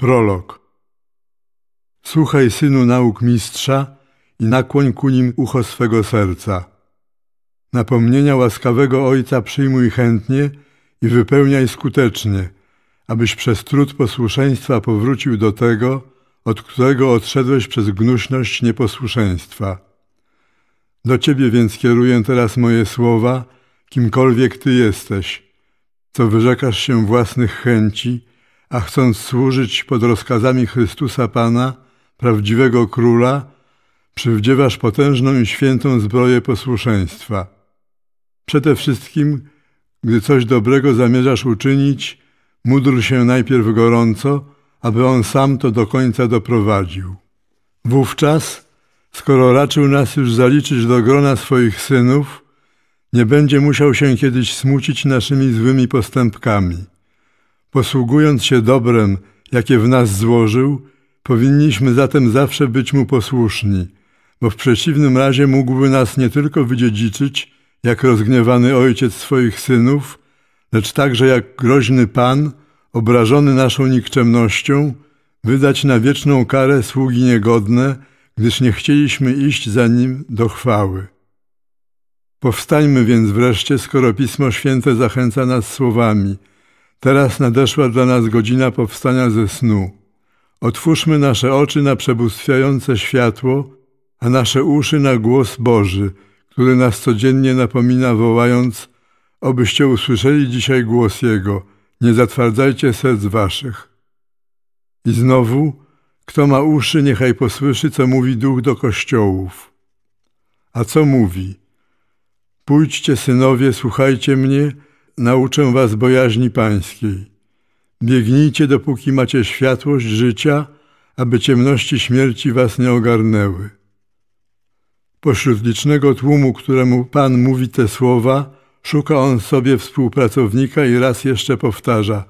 Prolog. Słuchaj, synu, nauk mistrza i nakłoń ku nim ucho swego serca. Napomnienia łaskawego ojca przyjmuj chętnie i wypełniaj skutecznie, abyś przez trud posłuszeństwa powrócił do tego, od którego odszedłeś przez gnuśność nieposłuszeństwa. Do ciebie więc kieruję teraz moje słowa, kimkolwiek ty jesteś, co wyrzekasz się własnych chęci – a chcąc służyć pod rozkazami Chrystusa Pana, prawdziwego Króla, przywdziewasz potężną i świętą zbroję posłuszeństwa. Przede wszystkim, gdy coś dobrego zamierzasz uczynić, módl się najpierw gorąco, aby On sam to do końca doprowadził. Wówczas, skoro raczył nas już zaliczyć do grona swoich synów, nie będzie musiał się kiedyś smucić naszymi złymi postępkami. Posługując się dobrem, jakie w nas złożył, powinniśmy zatem zawsze być mu posłuszni, bo w przeciwnym razie mógłby nas nie tylko wydziedziczyć, jak rozgniewany ojciec swoich synów, lecz także jak groźny pan, obrażony naszą nikczemnością, wydać na wieczną karę sługi niegodne, gdyż nie chcieliśmy iść za nim do chwały. Powstańmy więc wreszcie, skoro Pismo Święte zachęca nas słowami – Teraz nadeszła dla nas godzina powstania ze snu. Otwórzmy nasze oczy na przebóstwiające światło, a nasze uszy na głos Boży, który nas codziennie napomina, wołając: Obyście usłyszeli dzisiaj głos Jego, nie zatwardzajcie serc waszych. I znowu, kto ma uszy, niechaj posłyszy, co mówi duch do kościołów. A co mówi? Pójdźcie, synowie, słuchajcie mnie nauczę was bojaźni pańskiej. Biegnijcie, dopóki macie światłość życia, aby ciemności śmierci was nie ogarnęły. Pośród licznego tłumu, któremu Pan mówi te słowa, szuka on sobie współpracownika i raz jeszcze powtarza: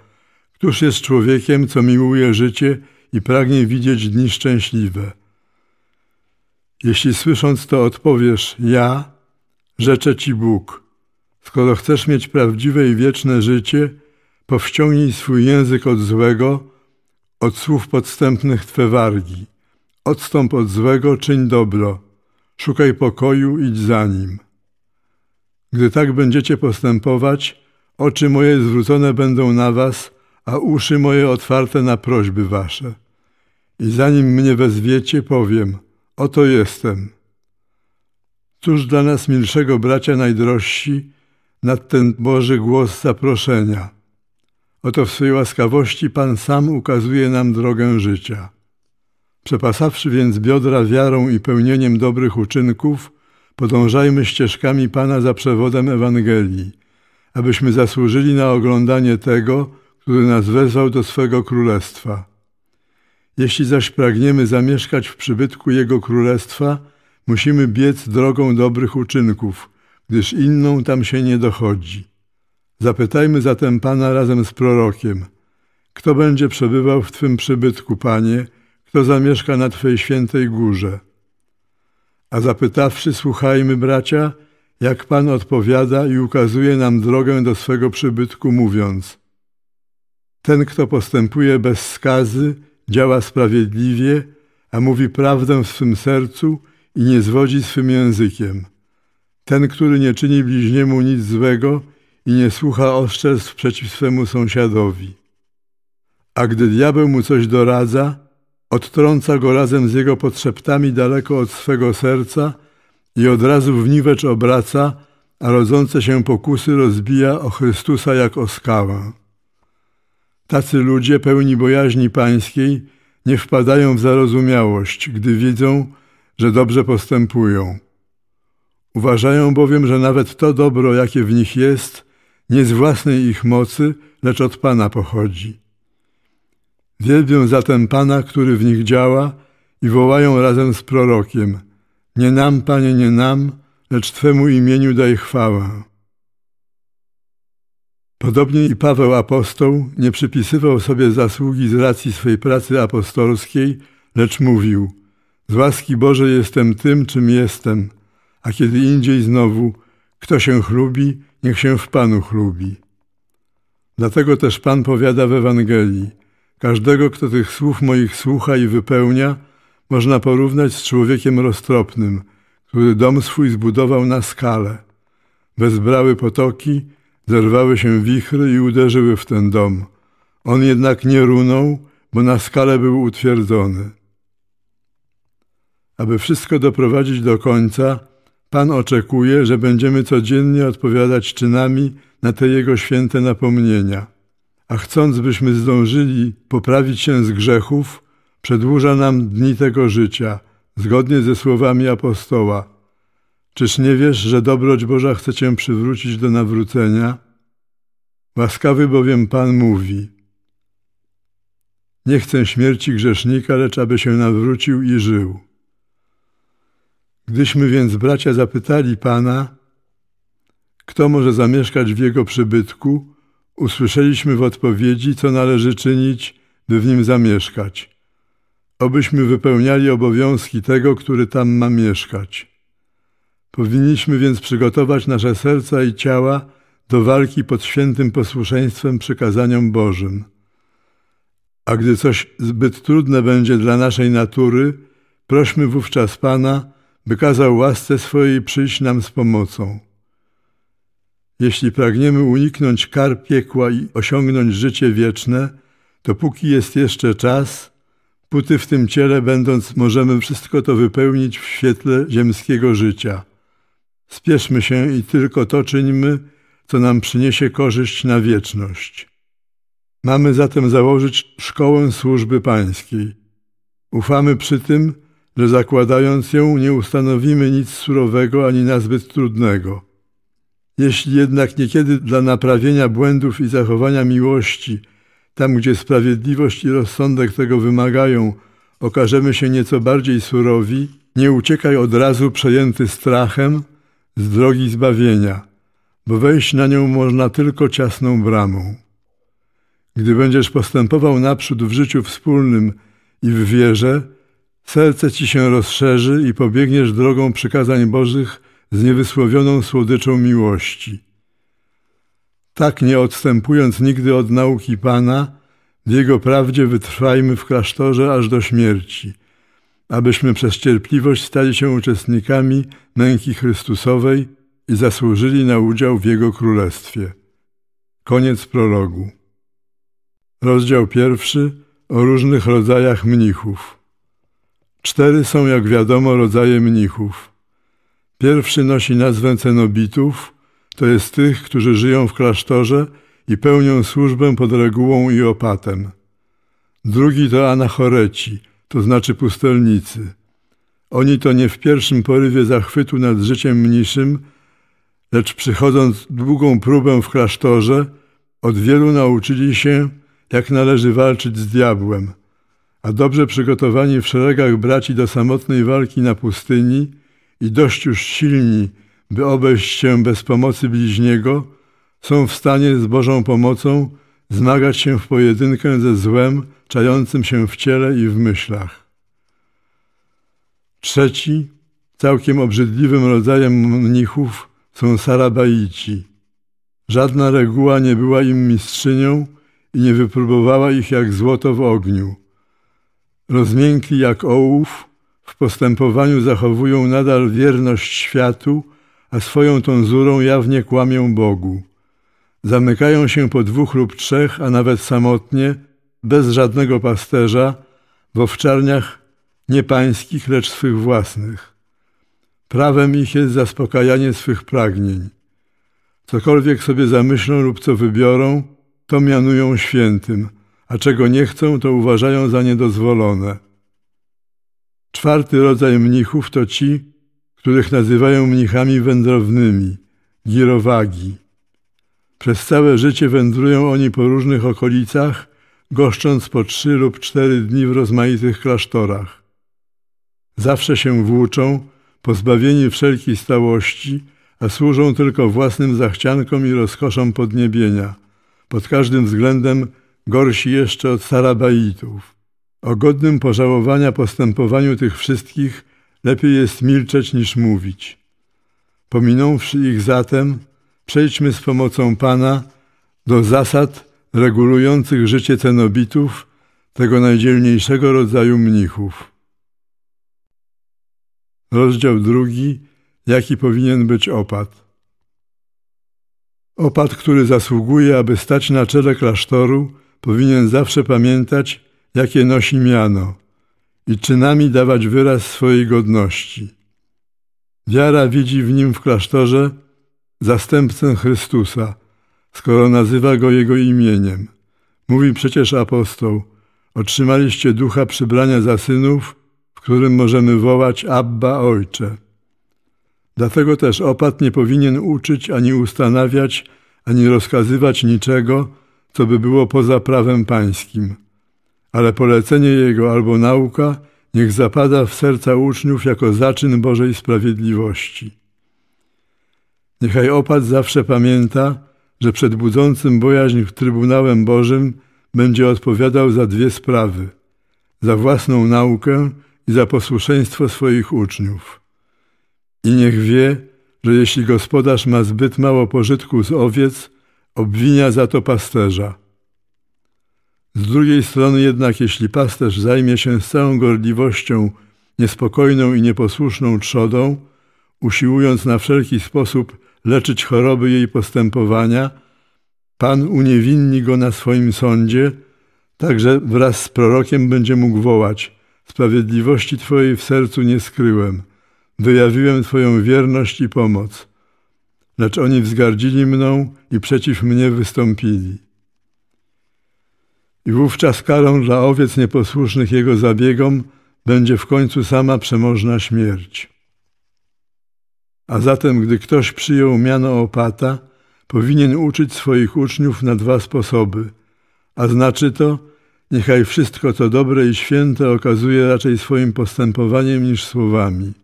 Któż jest człowiekiem, co miłuje życie i pragnie widzieć dni szczęśliwe? Jeśli słysząc to odpowiesz: Ja, rzecze ci Bóg. Skoro chcesz mieć prawdziwe i wieczne życie, powściągnij swój język od złego, od słów podstępnych Twe wargi. Odstąp od złego, czyń dobro. Szukaj pokoju, idź za nim. Gdy tak będziecie postępować, oczy moje zwrócone będą na was, a uszy moje otwarte na prośby wasze. I zanim mnie wezwiecie, powiem, oto jestem. Cóż dla nas milszego bracia najdrożsi, nad ten Boży głos zaproszenia. Oto w swojej łaskawości Pan sam ukazuje nam drogę życia. Przepasawszy więc biodra wiarą i pełnieniem dobrych uczynków, podążajmy ścieżkami Pana za przewodem Ewangelii, abyśmy zasłużyli na oglądanie tego, który nas wezwał do swego królestwa. Jeśli zaś pragniemy zamieszkać w przybytku Jego królestwa, musimy biec drogą dobrych uczynków – gdyż inną tam się nie dochodzi. Zapytajmy zatem Pana razem z prorokiem, kto będzie przebywał w Twym przybytku, Panie, kto zamieszka na Twojej świętej górze. A zapytawszy, słuchajmy, bracia, jak Pan odpowiada i ukazuje nam drogę do swego przybytku, mówiąc: Ten, kto postępuje bez skazy, działa sprawiedliwie, a mówi prawdę w swym sercu i nie zwodzi swym językiem. Ten, który nie czyni bliźniemu nic złego i nie słucha oszczerstw przeciw swemu sąsiadowi. A gdy diabeł mu coś doradza, odtrąca go razem z jego potrzeptami daleko od swego serca i od razu w niwecz obraca, a rodzące się pokusy rozbija o Chrystusa jak o skałę. Tacy ludzie pełni bojaźni pańskiej nie wpadają w zarozumiałość, gdy widzą, że dobrze postępują Uważają bowiem, że nawet to dobro, jakie w nich jest, nie z własnej ich mocy, lecz od Pana pochodzi. Wielbią zatem Pana, który w nich działa i wołają razem z prorokiem: Nie nam, Panie, nie nam, lecz Twemu imieniu daj chwałę. Podobnie i Paweł apostoł nie przypisywał sobie zasługi z racji swej pracy apostolskiej, lecz mówił: Z łaski Boże jestem tym, czym jestem a kiedy indziej znowu, kto się chlubi, niech się w Panu chlubi. Dlatego też Pan powiada w Ewangelii, każdego, kto tych słów moich słucha i wypełnia, można porównać z człowiekiem roztropnym, który dom swój zbudował na skale. Wezbrały potoki, zerwały się wichry i uderzyły w ten dom. On jednak nie runął, bo na skale był utwierdzony. Aby wszystko doprowadzić do końca, Pan oczekuje, że będziemy codziennie odpowiadać czynami na te Jego święte napomnienia. A chcąc, byśmy zdążyli poprawić się z grzechów, przedłuża nam dni tego życia, zgodnie ze słowami apostoła. Czyż nie wiesz, że dobroć Boża chce cię przywrócić do nawrócenia? Łaskawy bowiem Pan mówi: Nie chcę śmierci grzesznika, lecz aby się nawrócił i żył. Gdyśmy więc bracia zapytali Pana, kto może zamieszkać w Jego przybytku, usłyszeliśmy w odpowiedzi, co należy czynić, by w nim zamieszkać. Obyśmy wypełniali obowiązki tego, który tam ma mieszkać. Powinniśmy więc przygotować nasze serca i ciała do walki pod świętym posłuszeństwem przykazaniom Bożym. A gdy coś zbyt trudne będzie dla naszej natury, prośmy wówczas Pana, by kazał łasce swojej przyjść nam z pomocą. Jeśli pragniemy uniknąć kar piekła i osiągnąć życie wieczne, to póki jest jeszcze czas, póty w tym ciele będąc, możemy wszystko to wypełnić w świetle ziemskiego życia. Spieszmy się i tylko to czyńmy, co nam przyniesie korzyść na wieczność. Mamy zatem założyć szkołę służby pańskiej. Ufamy przy tym, że zakładając ją nie ustanowimy nic surowego ani nazbyt trudnego. Jeśli jednak niekiedy dla naprawienia błędów i zachowania miłości, tam gdzie sprawiedliwość i rozsądek tego wymagają, okażemy się nieco bardziej surowi, nie uciekaj od razu przejęty strachem z drogi zbawienia, bo wejść na nią można tylko ciasną bramą. Gdy będziesz postępował naprzód w życiu wspólnym i w wierze, Serce ci się rozszerzy i pobiegniesz drogą przykazań Bożych z niewysłowioną słodyczą miłości. Tak nie odstępując nigdy od nauki Pana, w Jego prawdzie wytrwajmy w klasztorze aż do śmierci, abyśmy przez cierpliwość stali się uczestnikami męki Chrystusowej i zasłużyli na udział w Jego Królestwie. Koniec prologu. Rozdział pierwszy o różnych rodzajach mnichów. Cztery są, jak wiadomo, rodzaje mnichów. Pierwszy nosi nazwę cenobitów, to jest tych, którzy żyją w klasztorze i pełnią służbę pod regułą i opatem. Drugi to anachoreci, to znaczy pustelnicy. Oni to nie w pierwszym porywie zachwytu nad życiem mniszym, lecz przychodząc długą próbę w klasztorze, od wielu nauczyli się, jak należy walczyć z diabłem – a dobrze przygotowani w szeregach braci do samotnej walki na pustyni i dość już silni, by obejść się bez pomocy bliźniego, są w stanie z Bożą pomocą zmagać się w pojedynkę ze złem czającym się w ciele i w myślach. Trzeci, całkiem obrzydliwym rodzajem mnichów są Sarabaici. Żadna reguła nie była im mistrzynią i nie wypróbowała ich jak złoto w ogniu rozmięki jak ołów, w postępowaniu zachowują nadal wierność światu, a swoją tonzurą jawnie kłamią Bogu. Zamykają się po dwóch lub trzech, a nawet samotnie, bez żadnego pasterza, w owczarniach nie pańskich, lecz swych własnych. Prawem ich jest zaspokajanie swych pragnień. Cokolwiek sobie zamyślą lub co wybiorą, to mianują świętym – a czego nie chcą, to uważają za niedozwolone. Czwarty rodzaj mnichów to ci, których nazywają mnichami wędrownymi, girowagi. Przez całe życie wędrują oni po różnych okolicach, goszcząc po trzy lub cztery dni w rozmaitych klasztorach. Zawsze się włóczą, pozbawieni wszelkiej stałości, a służą tylko własnym zachciankom i rozkoszom podniebienia, pod każdym względem gorsi jeszcze od Sarabaitów. O godnym pożałowania postępowaniu tych wszystkich lepiej jest milczeć niż mówić. Pominąwszy ich zatem, przejdźmy z pomocą Pana do zasad regulujących życie cenobitów, tego najdzielniejszego rodzaju mnichów. Rozdział drugi. Jaki powinien być opat? Opat, który zasługuje, aby stać na czele klasztoru, powinien zawsze pamiętać, jakie nosi miano i czynami dawać wyraz swojej godności. Wiara widzi w nim w klasztorze zastępcę Chrystusa, skoro nazywa go jego imieniem. Mówi przecież apostoł: Otrzymaliście ducha przybrania za synów, w którym możemy wołać Abba Ojcze. Dlatego też opat nie powinien uczyć ani ustanawiać, ani rozkazywać niczego, co by było poza prawem pańskim. Ale polecenie Jego albo nauka niech zapada w serca uczniów jako zaczyn Bożej sprawiedliwości. Niechaj opat zawsze pamięta, że przed budzącym bojaźń w Trybunałem Bożym będzie odpowiadał za dwie sprawy: za własną naukę i za posłuszeństwo swoich uczniów. I niech wie, że jeśli gospodarz ma zbyt mało pożytku z owiec, obwinia za to pasterza. Z drugiej strony jednak, jeśli pasterz zajmie się z całą gorliwością niespokojną i nieposłuszną trzodą, usiłując na wszelki sposób leczyć choroby jej postępowania, Pan uniewinni go na swoim sądzie, także wraz z prorokiem będzie mógł wołać: Sprawiedliwości Twojej w sercu nie skryłem, wyjawiłem Twoją wierność i pomoc lecz oni wzgardzili mną i przeciw mnie wystąpili. I wówczas karą dla owiec nieposłusznych jego zabiegom będzie w końcu sama przemożna śmierć. A zatem, gdy ktoś przyjął miano opata, powinien uczyć swoich uczniów na dwa sposoby, a znaczy to, niechaj wszystko to dobre i święte okazuje raczej swoim postępowaniem niż słowami –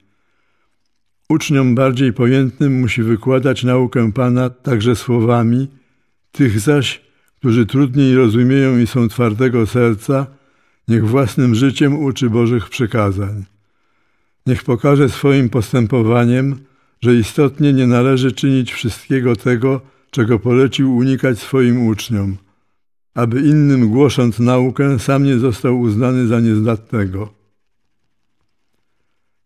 Uczniom bardziej pojętnym musi wykładać naukę Pana także słowami, tych zaś, którzy trudniej rozumieją i są twardego serca, niech własnym życiem uczy Bożych przykazań. Niech pokaże swoim postępowaniem, że istotnie nie należy czynić wszystkiego tego, czego polecił unikać swoim uczniom, aby innym głosząc naukę sam nie został uznany za niezdatnego.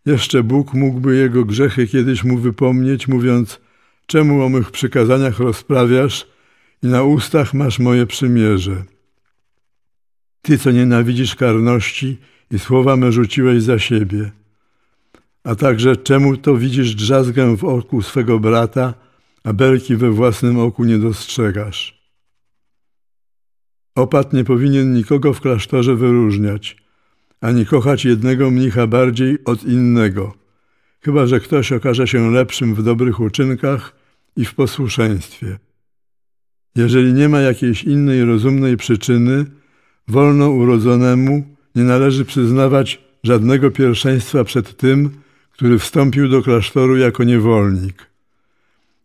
Jeszcze Bóg mógłby jego grzechy kiedyś mu wypomnieć, mówiąc: Czemu o mych przykazaniach rozprawiasz i na ustach masz moje przymierze? Ty, co nienawidzisz karności i słowa me rzuciłeś za siebie. A także czemu to widzisz drzazgę w oku swego brata, a belki we własnym oku nie dostrzegasz? Opat nie powinien nikogo w klasztorze wyróżniać ani kochać jednego mnicha bardziej od innego, chyba że ktoś okaże się lepszym w dobrych uczynkach i w posłuszeństwie. Jeżeli nie ma jakiejś innej rozumnej przyczyny, wolno urodzonemu nie należy przyznawać żadnego pierwszeństwa przed tym, który wstąpił do klasztoru jako niewolnik.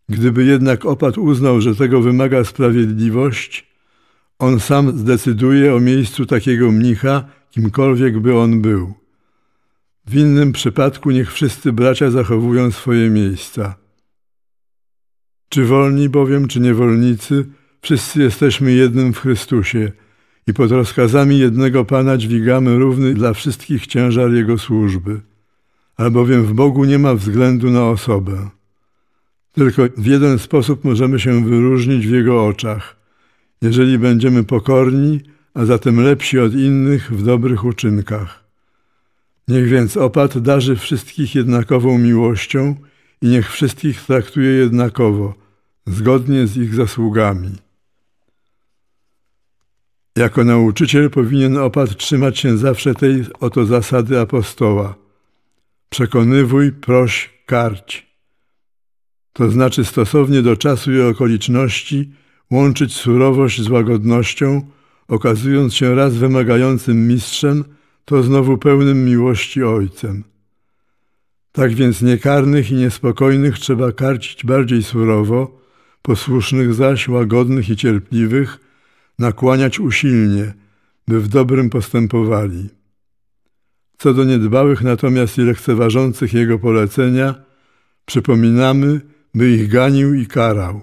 Gdyby jednak opat uznał, że tego wymaga sprawiedliwość, on sam zdecyduje o miejscu takiego mnicha, kimkolwiek by on był. W innym przypadku niech wszyscy bracia zachowują swoje miejsca. Czy wolni bowiem, czy niewolnicy, wszyscy jesteśmy jednym w Chrystusie i pod rozkazami jednego Pana dźwigamy równy dla wszystkich ciężar Jego służby, albowiem w Bogu nie ma względu na osobę. Tylko w jeden sposób możemy się wyróżnić w Jego oczach – jeżeli będziemy pokorni, a zatem lepsi od innych w dobrych uczynkach. Niech więc opat darzy wszystkich jednakową miłością i niech wszystkich traktuje jednakowo, zgodnie z ich zasługami. Jako nauczyciel powinien opat trzymać się zawsze tej oto zasady apostoła. Przekonywuj, proś, karć. To znaczy stosownie do czasu i okoliczności – łączyć surowość z łagodnością, okazując się raz wymagającym mistrzem, to znowu pełnym miłości ojcem. Tak więc niekarnych i niespokojnych trzeba karcić bardziej surowo, posłusznych zaś, łagodnych i cierpliwych, nakłaniać usilnie, by w dobrym postępowali. Co do niedbałych natomiast i lekceważących jego polecenia, przypominamy, by ich ganił i karał.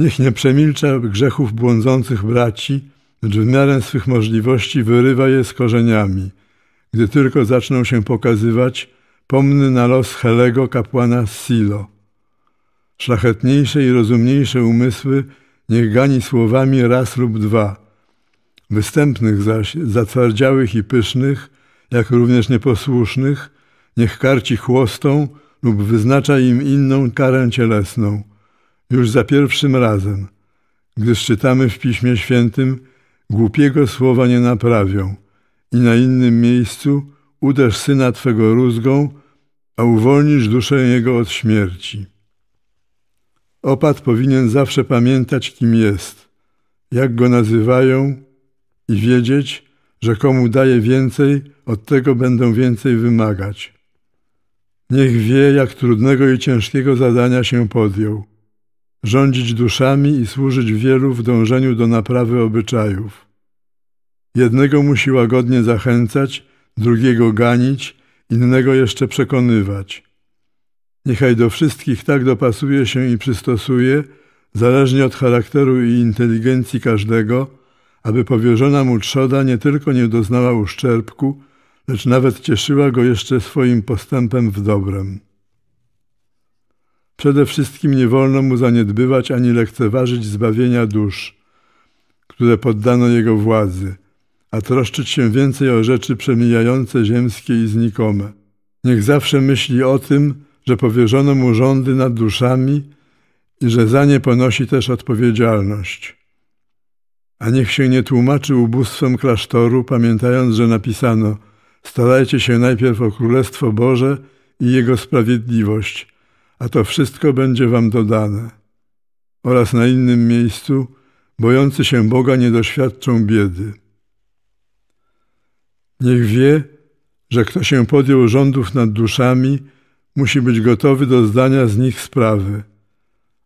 Niech nie przemilcza grzechów błądzących braci, lecz w miarę swych możliwości wyrywa je z korzeniami. Gdy tylko zaczną się pokazywać, pomny na los Helego kapłana Silo. Szlachetniejsze i rozumniejsze umysły niech gani słowami raz lub dwa. Występnych zaś, zatwardziałych i pysznych, jak również nieposłusznych, niech karci chłostą lub wyznacza im inną karę cielesną już za pierwszym razem, gdyż czytamy w Piśmie Świętym, głupiego słowa nie naprawią i na innym miejscu uderz syna Twego rózgą, a uwolnisz duszę jego od śmierci. Opat powinien zawsze pamiętać, kim jest, jak go nazywają i wiedzieć, że komu daje więcej, od tego będą więcej wymagać. Niech wie, jak trudnego i ciężkiego zadania się podjął rządzić duszami i służyć wielu w dążeniu do naprawy obyczajów. Jednego musi łagodnie zachęcać, drugiego ganić, innego jeszcze przekonywać. Niechaj do wszystkich tak dopasuje się i przystosuje, zależnie od charakteru i inteligencji każdego, aby powierzona mu trzoda nie tylko nie doznała uszczerbku, lecz nawet cieszyła go jeszcze swoim postępem w dobrem. Przede wszystkim nie wolno mu zaniedbywać ani lekceważyć zbawienia dusz, które poddano jego władzy, a troszczyć się więcej o rzeczy przemijające ziemskie i znikome. Niech zawsze myśli o tym, że powierzono mu rządy nad duszami i że za nie ponosi też odpowiedzialność. A niech się nie tłumaczy ubóstwem klasztoru, pamiętając, że napisano: Starajcie się najpierw o Królestwo Boże i Jego sprawiedliwość, a to wszystko będzie wam dodane. Oraz na innym miejscu, bojący się Boga nie doświadczą biedy. Niech wie, że kto się podjął rządów nad duszami, musi być gotowy do zdania z nich sprawy.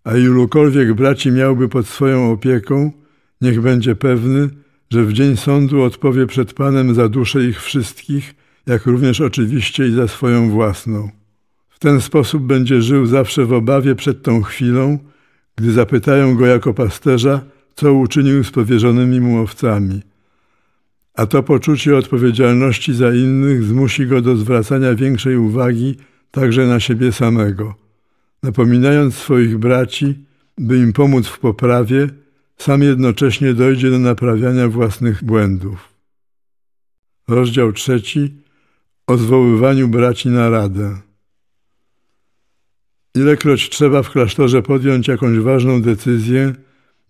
A ilukolwiek braci miałby pod swoją opieką, niech będzie pewny, że w dzień sądu odpowie przed Panem za duszę ich wszystkich, jak również oczywiście i za swoją własną. W ten sposób będzie żył zawsze w obawie przed tą chwilą, gdy zapytają go jako pasterza, co uczynił z powierzonymi mu owcami. A to poczucie odpowiedzialności za innych zmusi go do zwracania większej uwagi także na siebie samego. Napominając swoich braci, by im pomóc w poprawie, sam jednocześnie dojdzie do naprawiania własnych błędów. Rozdział trzeci o zwoływaniu braci na radę. Ilekroć trzeba w klasztorze podjąć jakąś ważną decyzję,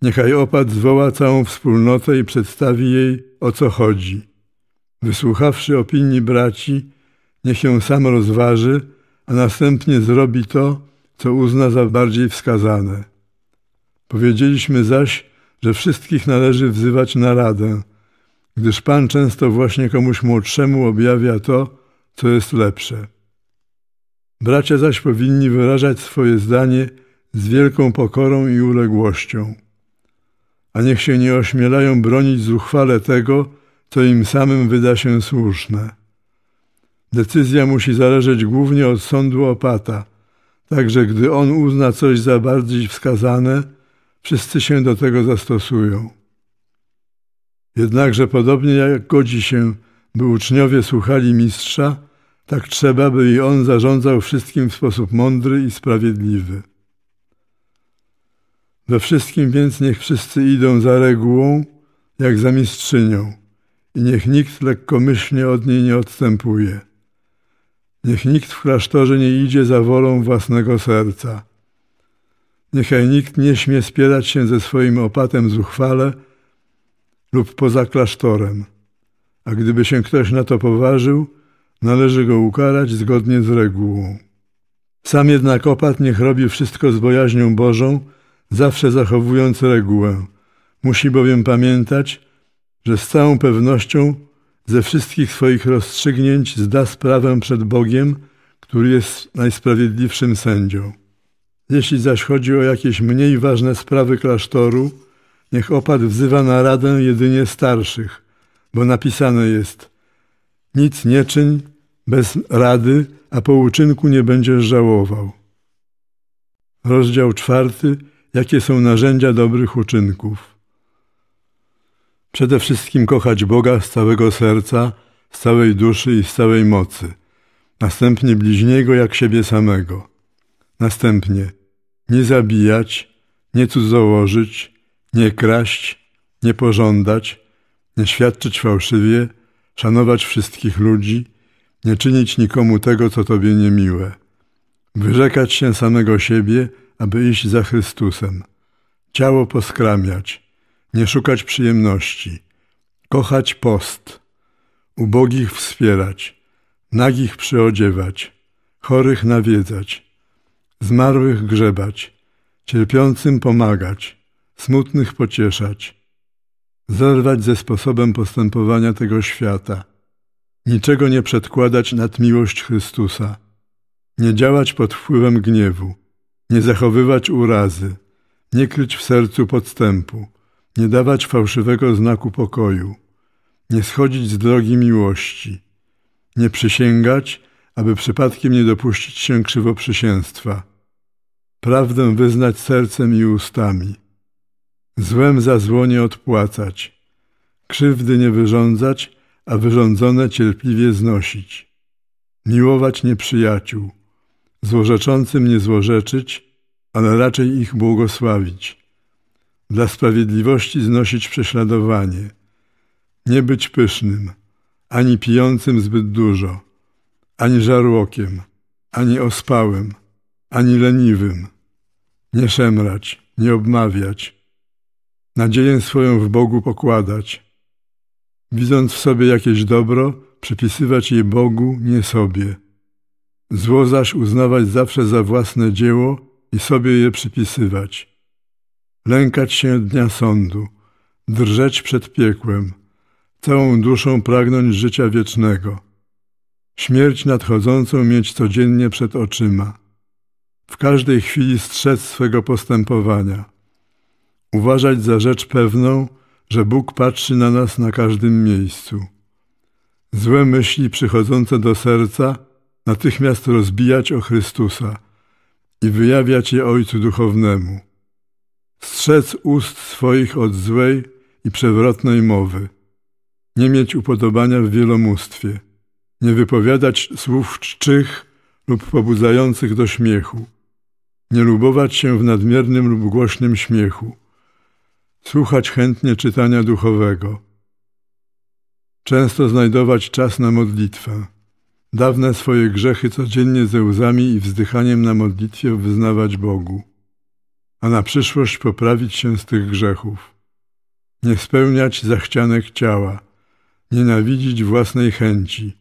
niechaj opat zwoła całą wspólnotę i przedstawi jej, o co chodzi. Wysłuchawszy opinii braci, niech ją sam rozważy, a następnie zrobi to, co uzna za bardziej wskazane. Powiedzieliśmy zaś, że wszystkich należy wzywać na radę, gdyż Pan często właśnie komuś młodszemu objawia to, co jest lepsze. Bracia zaś powinni wyrażać swoje zdanie z wielką pokorą i uległością. A niech się nie ośmielają bronić zuchwale tego, co im samym wyda się słuszne. Decyzja musi zależeć głównie od sądu opata, także gdy on uzna coś za bardziej wskazane, wszyscy się do tego zastosują. Jednakże podobnie jak godzi się, by uczniowie słuchali mistrza, tak trzeba, by i on zarządzał wszystkim w sposób mądry i sprawiedliwy. We wszystkim więc niech wszyscy idą za regułą, jak za mistrzynią, i niech nikt lekkomyślnie od niej nie odstępuje. Niech nikt w klasztorze nie idzie za wolą własnego serca. Niechaj nikt nie śmie spierać się ze swoim opatem zuchwale lub poza klasztorem. A gdyby się ktoś na to poważył, Należy go ukarać zgodnie z regułą. Sam jednak opat niech robi wszystko z bojaźnią Bożą, zawsze zachowując regułę. Musi bowiem pamiętać, że z całą pewnością ze wszystkich swoich rozstrzygnięć zda sprawę przed Bogiem, który jest najsprawiedliwszym sędzią. Jeśli zaś chodzi o jakieś mniej ważne sprawy klasztoru, niech opat wzywa na radę jedynie starszych, bo napisane jest: Nic nie czyń, bez rady, a po uczynku nie będziesz żałował. Rozdział czwarty. Jakie są narzędzia dobrych uczynków? Przede wszystkim kochać Boga z całego serca, z całej duszy i z całej mocy. Następnie bliźniego jak siebie samego. Następnie nie zabijać, nie cudzołożyć, nie kraść, nie pożądać, nie świadczyć fałszywie, szanować wszystkich ludzi – nie czynić nikomu tego, co Tobie niemiłe, wyrzekać się samego siebie, aby iść za Chrystusem, ciało poskramiać, nie szukać przyjemności, kochać post, ubogich wspierać, nagich przyodziewać, chorych nawiedzać, zmarłych grzebać, cierpiącym pomagać, smutnych pocieszać, zerwać ze sposobem postępowania tego świata – Niczego nie przedkładać nad miłość Chrystusa. Nie działać pod wpływem gniewu. Nie zachowywać urazy. Nie kryć w sercu podstępu. Nie dawać fałszywego znaku pokoju. Nie schodzić z drogi miłości. Nie przysięgać, aby przypadkiem nie dopuścić się krzywoprzysięstwa. Prawdę wyznać sercem i ustami. Złem za zło nie odpłacać. Krzywdy nie wyrządzać, a wyrządzone cierpliwie znosić. Miłować nieprzyjaciół, złorzeczącym nie złorzeczyć, ale raczej ich błogosławić. Dla sprawiedliwości znosić prześladowanie. Nie być pysznym, ani pijącym zbyt dużo, ani żarłokiem, ani ospałym, ani leniwym. Nie szemrać, nie obmawiać. Nadzieję swoją w Bogu pokładać – widząc w sobie jakieś dobro, przypisywać je Bogu, nie sobie. Zło zaś uznawać zawsze za własne dzieło i sobie je przypisywać. Lękać się dnia sądu, drżeć przed piekłem, całą duszą pragnąć życia wiecznego. Śmierć nadchodzącą mieć codziennie przed oczyma. W każdej chwili strzec swego postępowania. Uważać za rzecz pewną, że Bóg patrzy na nas na każdym miejscu. Złe myśli przychodzące do serca natychmiast rozbijać o Chrystusa i wyjawiać je Ojcu Duchownemu. Strzec ust swoich od złej i przewrotnej mowy. Nie mieć upodobania w wielomóstwie. Nie wypowiadać słów czczych lub pobudzających do śmiechu. Nie lubować się w nadmiernym lub głośnym śmiechu słuchać chętnie czytania duchowego, często znajdować czas na modlitwę, dawne swoje grzechy codziennie ze łzami i wzdychaniem na modlitwie wyznawać Bogu, a na przyszłość poprawić się z tych grzechów, nie spełniać zachcianek ciała, nienawidzić własnej chęci,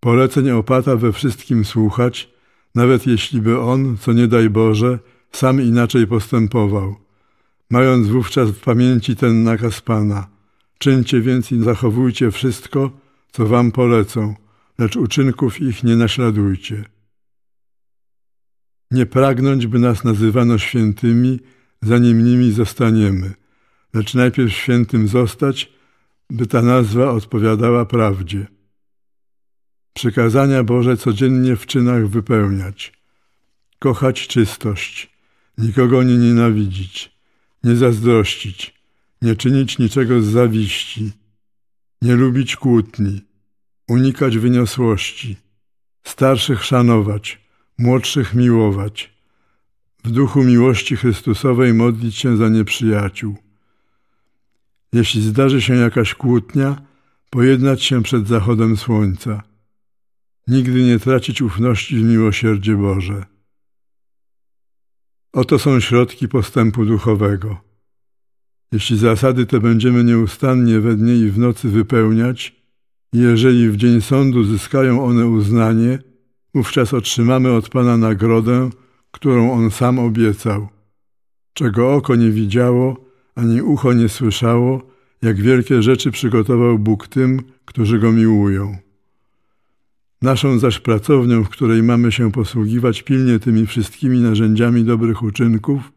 poleceń opata we wszystkim słuchać, nawet jeśli by on, co nie daj Boże, sam inaczej postępował – mając wówczas w pamięci ten nakaz Pana. Czyńcie więc i zachowujcie wszystko, co wam polecą, lecz uczynków ich nie naśladujcie. Nie pragnąć, by nas nazywano świętymi, zanim nimi zostaniemy, lecz najpierw świętym zostać, by ta nazwa odpowiadała prawdzie. Przykazania Boże codziennie w czynach wypełniać. Kochać czystość, nikogo nie nienawidzić nie zazdrościć, nie czynić niczego z zawiści, nie lubić kłótni, unikać wyniosłości, starszych szanować, młodszych miłować, w duchu miłości Chrystusowej modlić się za nieprzyjaciół. Jeśli zdarzy się jakaś kłótnia, pojednać się przed zachodem słońca. Nigdy nie tracić ufności w miłosierdzie Boże. Oto są środki postępu duchowego. Jeśli zasady te będziemy nieustannie we dnie i w nocy wypełniać, i jeżeli w dzień sądu zyskają one uznanie, wówczas otrzymamy od Pana nagrodę, którą On sam obiecał. Czego oko nie widziało, ani ucho nie słyszało, jak wielkie rzeczy przygotował Bóg tym, którzy Go miłują. Naszą zaś pracownią, w której mamy się posługiwać pilnie tymi wszystkimi narzędziami dobrych uczynków,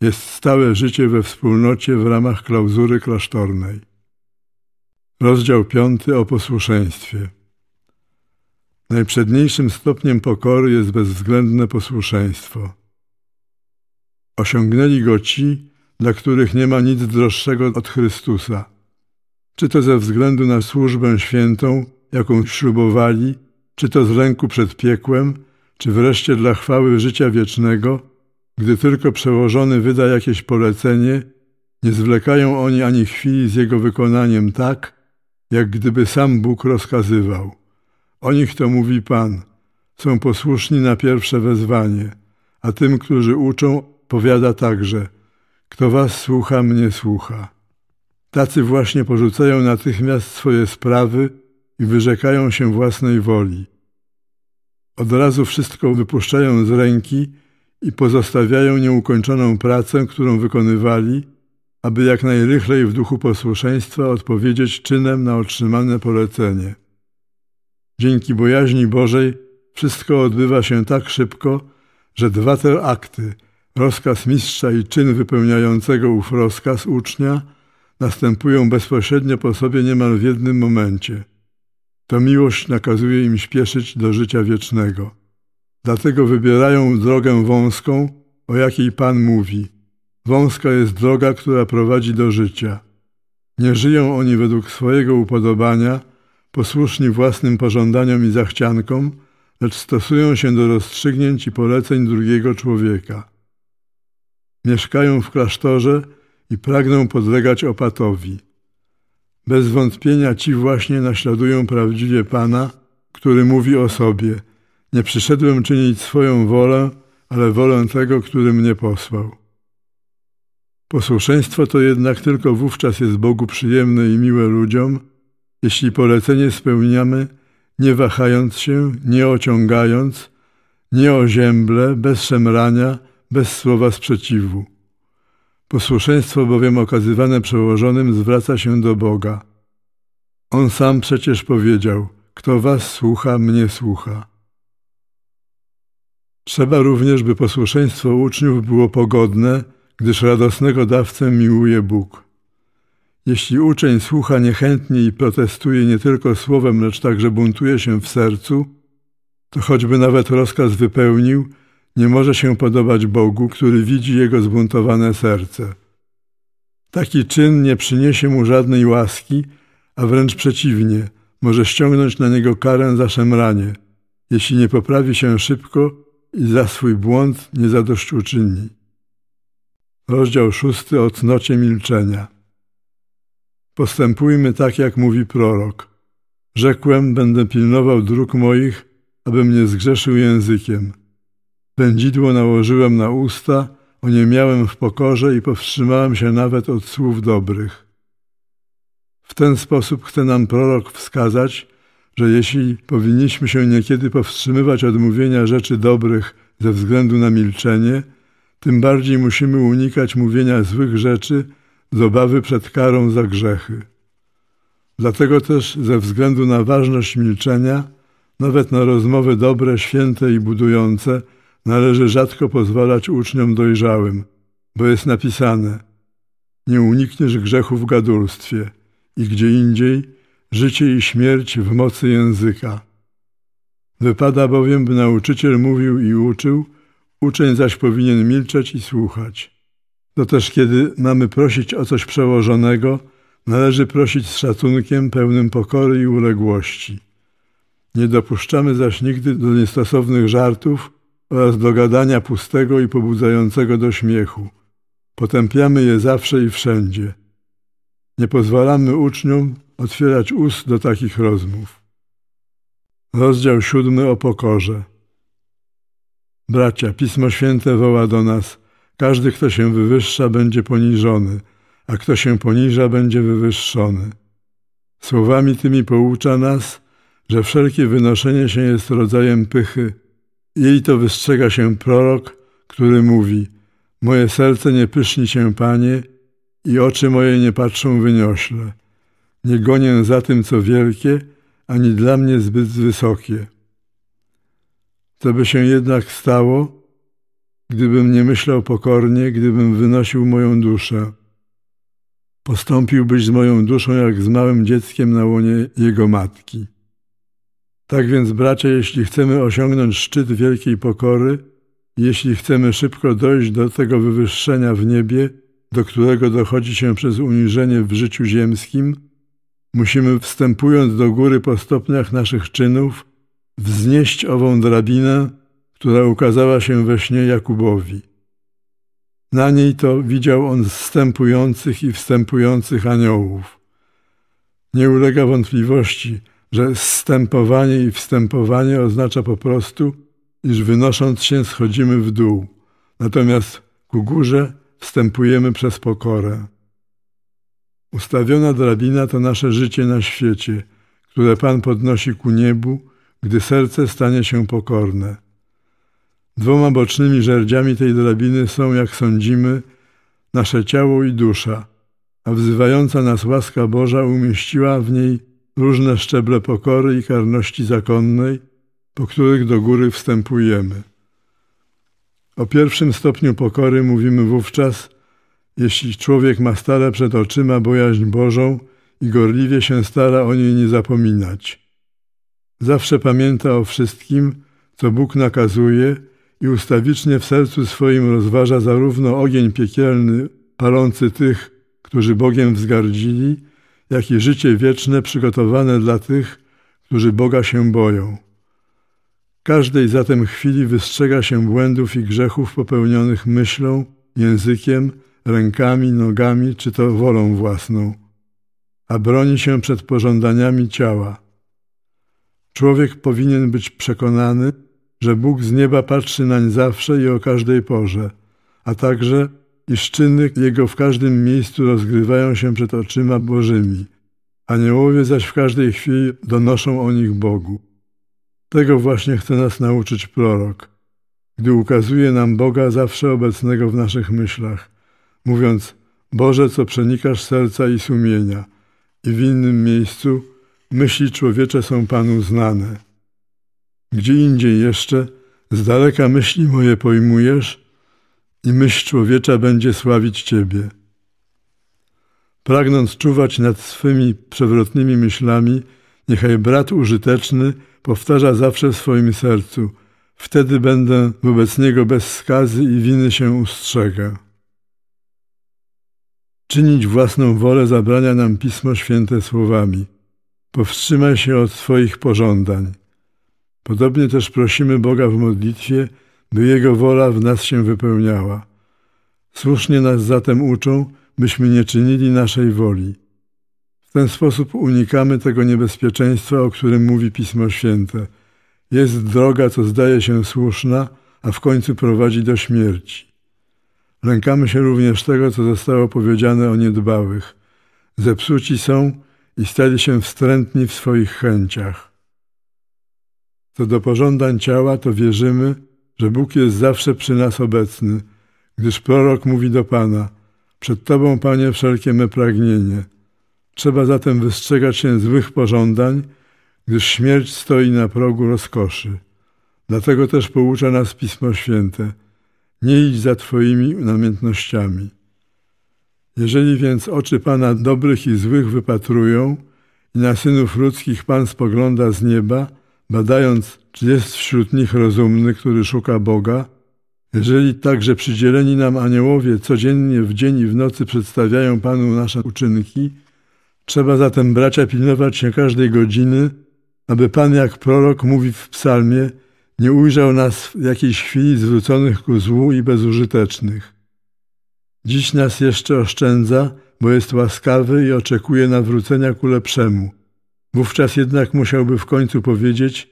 jest stałe życie we wspólnocie w ramach klauzury klasztornej. Rozdział piąty o posłuszeństwie. Najprzedniejszym stopniem pokory jest bezwzględne posłuszeństwo. Osiągnęli go ci, dla których nie ma nic droższego od Chrystusa, czy to ze względu na służbę świętą, jaką ślubowali, czy to z lęku przed piekłem, czy wreszcie dla chwały życia wiecznego, gdy tylko przełożony wyda jakieś polecenie, nie zwlekają oni ani chwili z jego wykonaniem tak, jak gdyby sam Bóg rozkazywał. O nich to mówi Pan. Są posłuszni na pierwsze wezwanie, a tym, którzy uczą, powiada także: Kto was słucha, mnie słucha. Tacy właśnie porzucają natychmiast swoje sprawy i wyrzekają się własnej woli. Od razu wszystko wypuszczają z ręki i pozostawiają nieukończoną pracę, którą wykonywali, aby jak najrychlej w duchu posłuszeństwa odpowiedzieć czynem na otrzymane polecenie. Dzięki bojaźni Bożej wszystko odbywa się tak szybko, że dwa te akty, rozkaz mistrza i czyn wypełniającego ów rozkaz ucznia, następują bezpośrednio po sobie niemal w jednym momencie – to miłość nakazuje im śpieszyć do życia wiecznego. Dlatego wybierają drogę wąską, o jakiej Pan mówi. Wąska jest droga, która prowadzi do życia. Nie żyją oni według swojego upodobania, posłuszni własnym pożądaniom i zachciankom, lecz stosują się do rozstrzygnięć i poleceń drugiego człowieka. Mieszkają w klasztorze i pragną podlegać opatowi. Bez wątpienia ci właśnie naśladują prawdziwie Pana, który mówi o sobie: Nie przyszedłem czynić swoją wolę, ale wolę tego, który mnie posłał. Posłuszeństwo to jednak tylko wówczas jest Bogu przyjemne i miłe ludziom, jeśli polecenie spełniamy, nie wahając się, nie ociągając, nie ozięble, bez szemrania, bez słowa sprzeciwu. Posłuszeństwo bowiem okazywane przełożonym zwraca się do Boga. On sam przecież powiedział: Kto was słucha, mnie słucha. Trzeba również, by posłuszeństwo uczniów było pogodne, gdyż radosnego dawcę miłuje Bóg. Jeśli uczeń słucha niechętnie i protestuje nie tylko słowem, lecz także buntuje się w sercu, to choćby nawet rozkaz wypełnił, nie może się podobać Bogu, który widzi jego zbuntowane serce. Taki czyn nie przyniesie mu żadnej łaski, a wręcz przeciwnie, może ściągnąć na niego karę za szemranie, jeśli nie poprawi się szybko i za swój błąd nie zadośćuczyni. Rozdział szósty o cnocie milczenia. Postępujmy tak, jak mówi prorok. Rzekłem, będę pilnował dróg moich, abym nie zgrzeszył językiem – Pędzidło nałożyłem na usta, oniemiałem w pokorze i powstrzymałem się nawet od słów dobrych. W ten sposób chce nam prorok wskazać, że jeśli powinniśmy się niekiedy powstrzymywać od mówienia rzeczy dobrych ze względu na milczenie, tym bardziej musimy unikać mówienia złych rzeczy z obawy przed karą za grzechy. Dlatego też ze względu na ważność milczenia, nawet na rozmowy dobre, święte i budujące, należy rzadko pozwalać uczniom dojrzałym, bo jest napisane: Nie unikniesz grzechu w gadulstwie i gdzie indziej życie i śmierć w mocy języka. Wypada bowiem, by nauczyciel mówił i uczył, uczeń zaś powinien milczeć i słuchać. To też, kiedy mamy prosić o coś przełożonego, należy prosić z szacunkiem pełnym pokory i uległości. Nie dopuszczamy zaś nigdy do niestosownych żartów oraz do gadania pustego i pobudzającego do śmiechu. Potępiamy je zawsze i wszędzie. Nie pozwalamy uczniom otwierać ust do takich rozmów. Rozdział siódmy o pokorze. Bracia, Pismo Święte woła do nas: każdy, kto się wywyższa, będzie poniżony, a kto się poniża, będzie wywyższony. Słowami tymi poucza nas, że wszelkie wynoszenie się jest rodzajem pychy jej to wystrzega się prorok, który mówi: Moje serce nie pyszni się, panie, i oczy moje nie patrzą wyniośle. Nie gonię za tym, co wielkie, ani dla mnie zbyt wysokie. Co by się jednak stało, gdybym nie myślał pokornie, gdybym wynosił moją duszę? Postąpiłbyś z moją duszą jak z małym dzieckiem na łonie jego matki. Tak więc, bracia, jeśli chcemy osiągnąć szczyt wielkiej pokory, jeśli chcemy szybko dojść do tego wywyższenia w niebie, do którego dochodzi się przez uniżenie w życiu ziemskim, musimy, wstępując do góry po stopniach naszych czynów, wznieść ową drabinę, która ukazała się we śnie Jakubowi. Na niej to widział on wstępujących i wstępujących aniołów. Nie ulega wątpliwości, że stępowanie i wstępowanie oznacza po prostu, iż wynosząc się schodzimy w dół, natomiast ku górze wstępujemy przez pokorę. Ustawiona drabina to nasze życie na świecie, które Pan podnosi ku niebu, gdy serce stanie się pokorne. Dwoma bocznymi żerdziami tej drabiny są, jak sądzimy, nasze ciało i dusza, a wzywająca nas łaska Boża umieściła w niej różne szczeble pokory i karności zakonnej, po których do góry wstępujemy. O pierwszym stopniu pokory mówimy wówczas, jeśli człowiek ma stale przed oczyma bojaźń Bożą i gorliwie się stara o niej nie zapominać. Zawsze pamięta o wszystkim, co Bóg nakazuje i ustawicznie w sercu swoim rozważa zarówno ogień piekielny palący tych, którzy Bogiem wzgardzili, jak i życie wieczne przygotowane dla tych, którzy Boga się boją. Każdej zatem chwili wystrzega się błędów i grzechów popełnionych myślą, językiem, rękami, nogami czy to wolą własną, a broni się przed pożądaniami ciała. Człowiek powinien być przekonany, że Bóg z nieba patrzy nań zawsze i o każdej porze, a także i szczyny jego w każdym miejscu rozgrywają się przed oczyma Bożymi. Aniołowie zaś w każdej chwili donoszą o nich Bogu. Tego właśnie chce nas nauczyć prorok, gdy ukazuje nam Boga zawsze obecnego w naszych myślach, mówiąc: Boże, co przenikasz serca i sumienia, i w innym miejscu myśli człowiecze są Panu znane. Gdzie indziej jeszcze, z daleka myśli moje pojmujesz i myśl człowiecza będzie sławić Ciebie. Pragnąc czuwać nad swymi przewrotnymi myślami, niechaj brat użyteczny powtarza zawsze w swoim sercu – wtedy będę wobec niego bez skazy i winy się ustrzega. Czynić własną wolę zabrania nam Pismo Święte słowami. Powstrzymaj się od swoich pożądań. Podobnie też prosimy Boga w modlitwie, by Jego wola w nas się wypełniała. Słusznie nas zatem uczą, byśmy nie czynili naszej woli. W ten sposób unikamy tego niebezpieczeństwa, o którym mówi Pismo Święte. Jest droga, co zdaje się słuszna, a w końcu prowadzi do śmierci. Lękamy się również tego, co zostało powiedziane o niedbałych. Zepsuci są i stali się wstrętni w swoich chęciach. Co do pożądań ciała, to wierzymy, że Bóg jest zawsze przy nas obecny, gdyż prorok mówi do Pana: Przed Tobą, Panie, wszelkie me pragnienie. Trzeba zatem wystrzegać się złych pożądań, gdyż śmierć stoi na progu rozkoszy. Dlatego też poucza nas Pismo Święte: Nie idź za Twoimi namiętnościami. Jeżeli więc oczy Pana dobrych i złych wypatrują, i na synów ludzkich Pan spogląda z nieba, badając, czy jest wśród nich rozumny, który szuka Boga? Jeżeli także przydzieleni nam aniołowie codziennie w dzień i w nocy przedstawiają Panu nasze uczynki, trzeba zatem bracia pilnować się każdej godziny, aby Pan jak prorok mówi w psalmie, nie ujrzał nas w jakiejś chwili zwróconych ku złu i bezużytecznych. Dziś nas jeszcze oszczędza, bo jest łaskawy i oczekuje nawrócenia ku lepszemu. Wówczas jednak musiałby w końcu powiedzieć –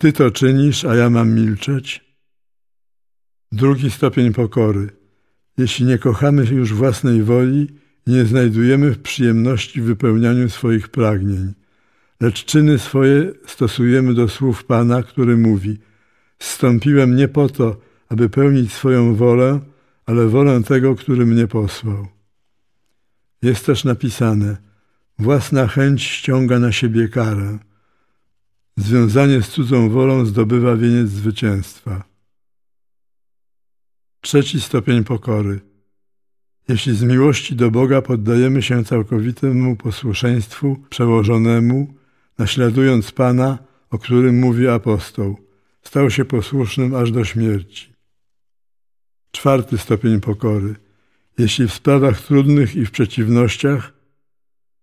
ty to czynisz, a ja mam milczeć? Drugi stopień pokory. Jeśli nie kochamy już własnej woli, nie znajdujemy w przyjemności w wypełnianiu swoich pragnień, lecz czyny swoje stosujemy do słów Pana, który mówi: Zstąpiłem nie po to, aby pełnić swoją wolę, ale wolę tego, który mnie posłał. Jest też napisane: Własna chęć ściąga na siebie karę. Związanie z cudzą wolą zdobywa wieniec zwycięstwa. Trzeci stopień pokory. Jeśli z miłości do Boga poddajemy się całkowitemu posłuszeństwu przełożonemu, naśladując Pana, o którym mówi apostoł, stał się posłusznym aż do śmierci. Czwarty stopień pokory. Jeśli w sprawach trudnych i w przeciwnościach,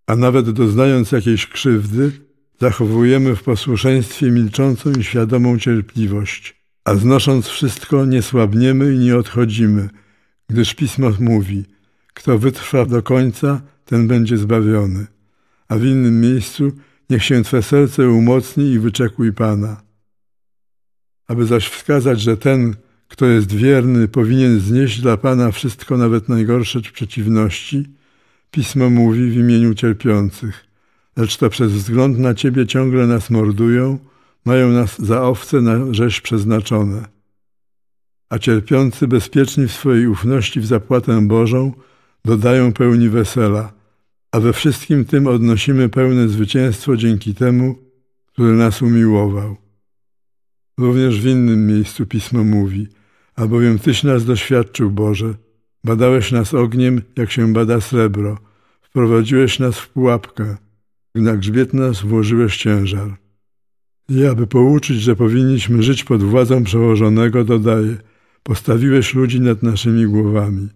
a nawet doznając jakiejś krzywdy, zachowujemy w posłuszeństwie milczącą i świadomą cierpliwość, a znosząc wszystko nie słabniemy i nie odchodzimy, gdyż Pismo mówi, kto wytrwa do końca, ten będzie zbawiony. A w innym miejscu niech się Twe serce umocni i wyczekuj Pana. Aby zaś wskazać, że ten, kto jest wierny, powinien znieść dla Pana wszystko, nawet najgorsze przeciwności, Pismo mówi w imieniu cierpiących lecz to przez wzgląd na Ciebie ciągle nas mordują, mają nas za owce na rzeź przeznaczone. A cierpiący bezpieczni w swojej ufności w zapłatę Bożą dodają pełni wesela, a we wszystkim tym odnosimy pełne zwycięstwo dzięki temu, który nas umiłował. Również w innym miejscu Pismo mówi, albowiem Tyś nas doświadczył, Boże, badałeś nas ogniem, jak się bada srebro, wprowadziłeś nas w pułapkę – na grzbiet nas włożyłeś ciężar. I aby pouczyć, że powinniśmy żyć pod władzą przełożonego, dodaje, postawiłeś ludzi nad naszymi głowami.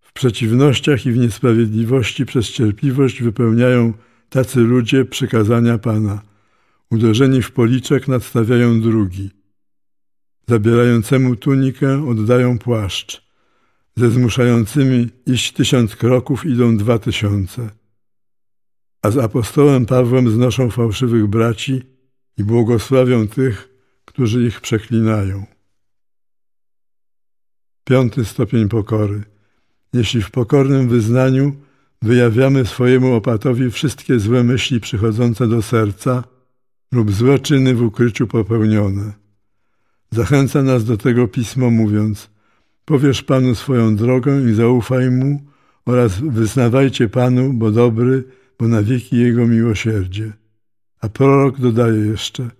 W przeciwnościach i w niesprawiedliwości przez cierpliwość wypełniają tacy ludzie przykazania Pana. Uderzeni w policzek nadstawiają drugi. Zabierającemu tunikę oddają płaszcz. Ze zmuszającymi iść tysiąc kroków idą dwa tysiące a z apostołem Pawłem znoszą fałszywych braci i błogosławią tych, którzy ich przeklinają. Piąty stopień pokory. Jeśli w pokornym wyznaniu wyjawiamy swojemu opatowi wszystkie złe myśli przychodzące do serca lub złe czyny w ukryciu popełnione. Zachęca nas do tego pismo mówiąc: Powiesz Panu swoją drogę i zaufaj mu oraz wyznawajcie Panu, bo dobry bo na wieki Jego miłosierdzie. A prorok dodaje jeszcze,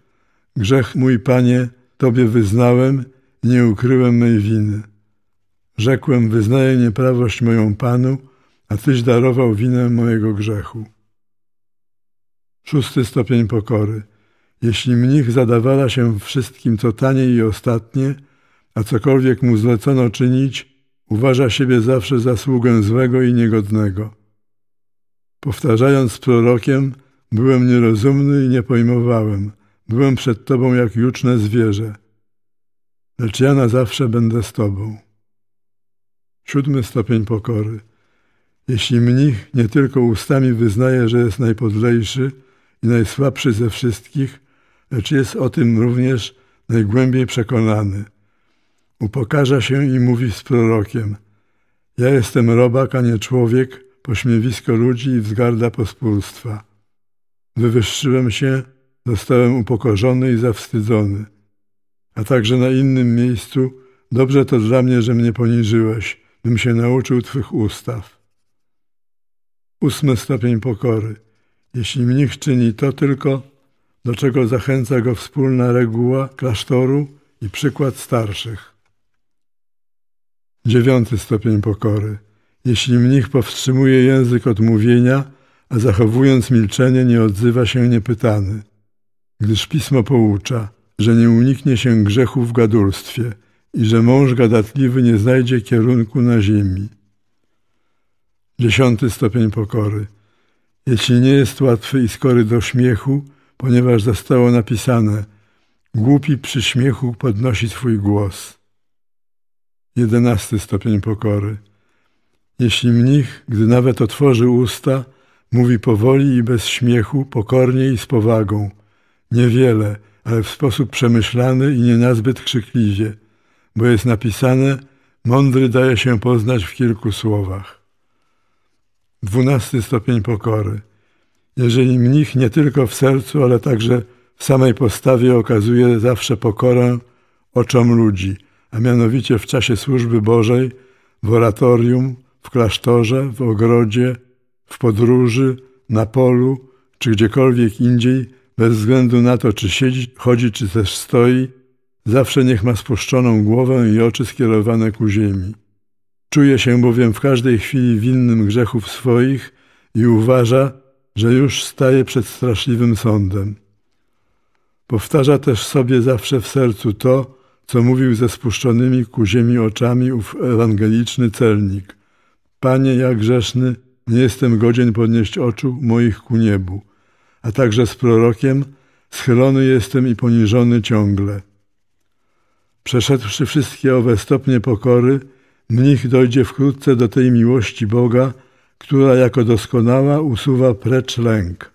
grzech mój Panie, Tobie wyznałem i nie ukryłem mej winy. Rzekłem, wyznaję nieprawość moją Panu, a Tyś darował winę mojego grzechu. Szósty stopień pokory. Jeśli mnich zadawala się wszystkim, co tanie i ostatnie, a cokolwiek mu zlecono czynić, uważa siebie zawsze za sługę złego i niegodnego. Powtarzając z prorokiem, byłem nierozumny i nie pojmowałem. Byłem przed Tobą jak juczne zwierzę. Lecz ja na zawsze będę z Tobą. Siódmy stopień pokory. Jeśli mnich nie tylko ustami wyznaje, że jest najpodlejszy i najsłabszy ze wszystkich, lecz jest o tym również najgłębiej przekonany. Upokarza się i mówi z prorokiem: Ja jestem robak, a nie człowiek, pośmiewisko ludzi i wzgarda pospólstwa. Wywyższyłem się, zostałem upokorzony i zawstydzony. A także na innym miejscu, dobrze to dla mnie, że mnie poniżyłeś, bym się nauczył Twych ustaw. Ósmy stopień pokory. Jeśli mnich czyni to tylko, do czego zachęca go wspólna reguła klasztoru i przykład starszych. Dziewiąty stopień pokory – jeśli mnich powstrzymuje język od mówienia, a zachowując milczenie nie odzywa się niepytany, gdyż pismo poucza, że nie uniknie się grzechu w gadulstwie i że mąż gadatliwy nie znajdzie kierunku na ziemi. Dziesiąty stopień pokory. Jeśli nie jest łatwy i skory do śmiechu, ponieważ zostało napisane, głupi przy śmiechu podnosi swój głos. Jedenasty stopień pokory jeśli mnich, gdy nawet otworzy usta, mówi powoli i bez śmiechu, pokornie i z powagą, niewiele, ale w sposób przemyślany i nie nazbyt krzykliwie, bo jest napisane, mądry daje się poznać w kilku słowach. Dwunasty stopień pokory. Jeżeli mnich nie tylko w sercu, ale także w samej postawie okazuje zawsze pokorę oczom ludzi, a mianowicie w czasie służby Bożej, w oratorium, w klasztorze, w ogrodzie, w podróży, na polu czy gdziekolwiek indziej, bez względu na to, czy siedzi, chodzi, czy też stoi, zawsze niech ma spuszczoną głowę i oczy skierowane ku ziemi. Czuje się bowiem w każdej chwili winnym grzechów swoich i uważa, że już staje przed straszliwym sądem. Powtarza też sobie zawsze w sercu to, co mówił ze spuszczonymi ku ziemi oczami ów ewangeliczny celnik. Panie, ja grzeszny, nie jestem godzien podnieść oczu moich ku niebu, a także z prorokiem schylony jestem i poniżony ciągle. Przeszedłszy wszystkie owe stopnie pokory, mnich dojdzie wkrótce do tej miłości Boga, która jako doskonała usuwa precz lęk.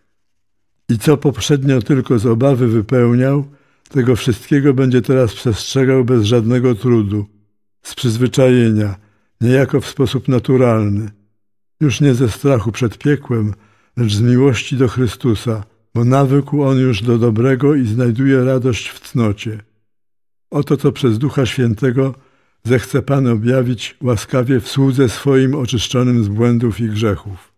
I co poprzednio tylko z obawy wypełniał, tego wszystkiego będzie teraz przestrzegał bez żadnego trudu, z przyzwyczajenia – niejako w sposób naturalny, już nie ze strachu przed piekłem, lecz z miłości do Chrystusa, bo nawykł on już do dobrego i znajduje radość w cnocie. Oto co przez Ducha Świętego zechce Pan objawić łaskawie w słudze swoim oczyszczonym z błędów i grzechów.